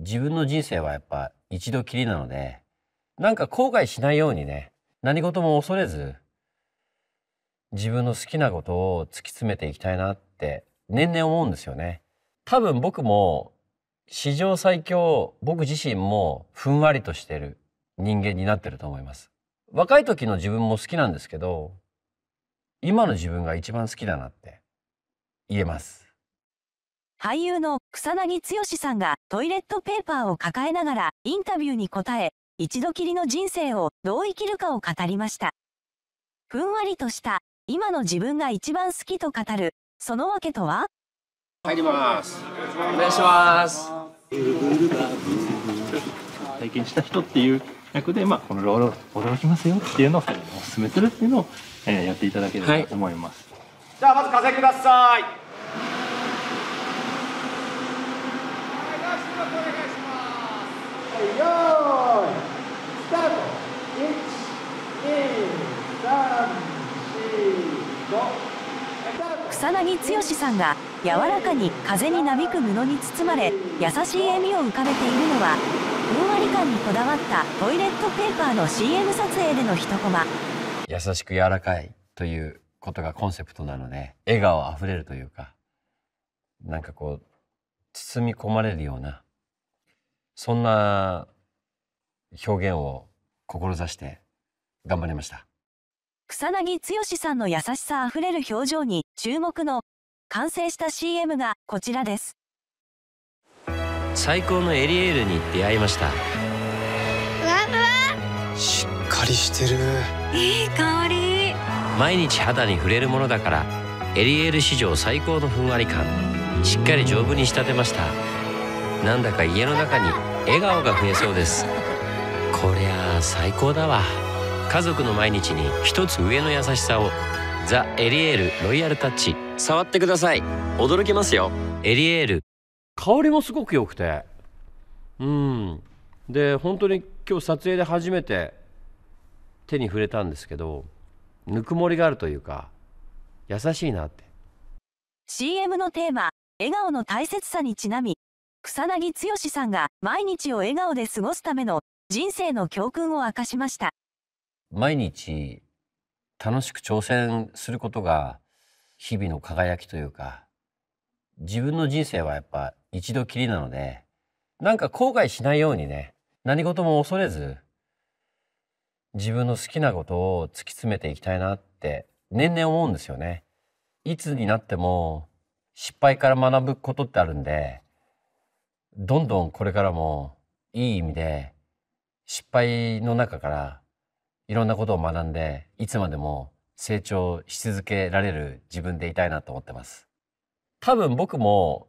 自分の人生はやっぱ一度きりなので、なんか後悔しないようにね、何事も恐れず、自分の好きなことを突き詰めていきたいなって年々思うんですよね。多分僕も史上最強、僕自身もふんわりとしてる人間になってると思います。若い時の自分も好きなんですけど、今の自分が一番好きだなって言えます。俳優の草薙剛さんがトイレットペーパーを抱えながらインタビューに答え、一度きりの人生をどう生きるかを語りました。ふんわりとした、今の自分が一番好きと語る、そのわけとは入ります。お願いします。体験した人っていう役で、まあ、このロール驚きますよっていうのをお勧めするっていうのを、えー、やっていただければと思います。はい、じゃあまず風ください。草薙剛さんが柔らかに風になびく布に包まれ優しい笑みを浮かべているのはふんわり感にこだわったトイレットペーパーの CM 撮影での一コマ優しく柔らかいということがコンセプトなので笑顔あふれるというかなんかこう包み込まれるようなそんな表現を志して頑張りました草薙剛さんの優しさあふれる表情に注目の完成した CM がこちらです最高のエリエールに出会いましたわわしっかりしてるいい香り毎日肌に触れるものだからエリエール史上最高のふんわり感しっかり丈夫に仕立てましたなんだか家の中に笑顔が増えそうですこりゃあ最高だわ家族の毎日に一つ上の優しさをザ・エリエールロイヤルタッチ触ってください驚きますよエリエール香りもすごく良くてうんで本当に今日撮影で初めて手に触れたんですけどぬくもりがあるというか優しいなって CM のテーマ「笑顔の大切さ」にちなみ草薙剛さんが毎日を笑顔で過ごすための人生の教訓を明かしました。毎日楽しく挑戦することが日々の輝きというか自分の人生はやっぱ一度きりなのでなんか後悔しないようにね何事も恐れず自分の好きなことを突き詰めていきたいなって年々思うんですよね。いつになっても失敗から学ぶことってあるんでどんどんこれからもいい意味で失敗の中からいろんなことを学んでいつまでも成長し続けられる自分でいたいなと思ってます多分僕も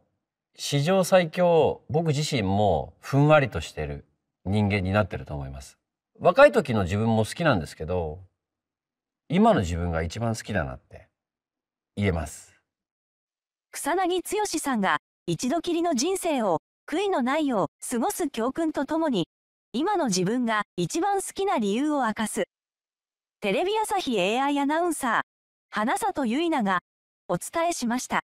史上最強僕自身もふんわりとしてる人間になってると思います若い時の自分も好きなんですけど今の自分が一番好きだなって言えます草薙剛さんが一度きりの人生を悔いのないよう過ごす教訓とともに、今の自分が一番好きな理由を明かす。テレビ朝日 AI アナウンサー、花里結菜がお伝えしました。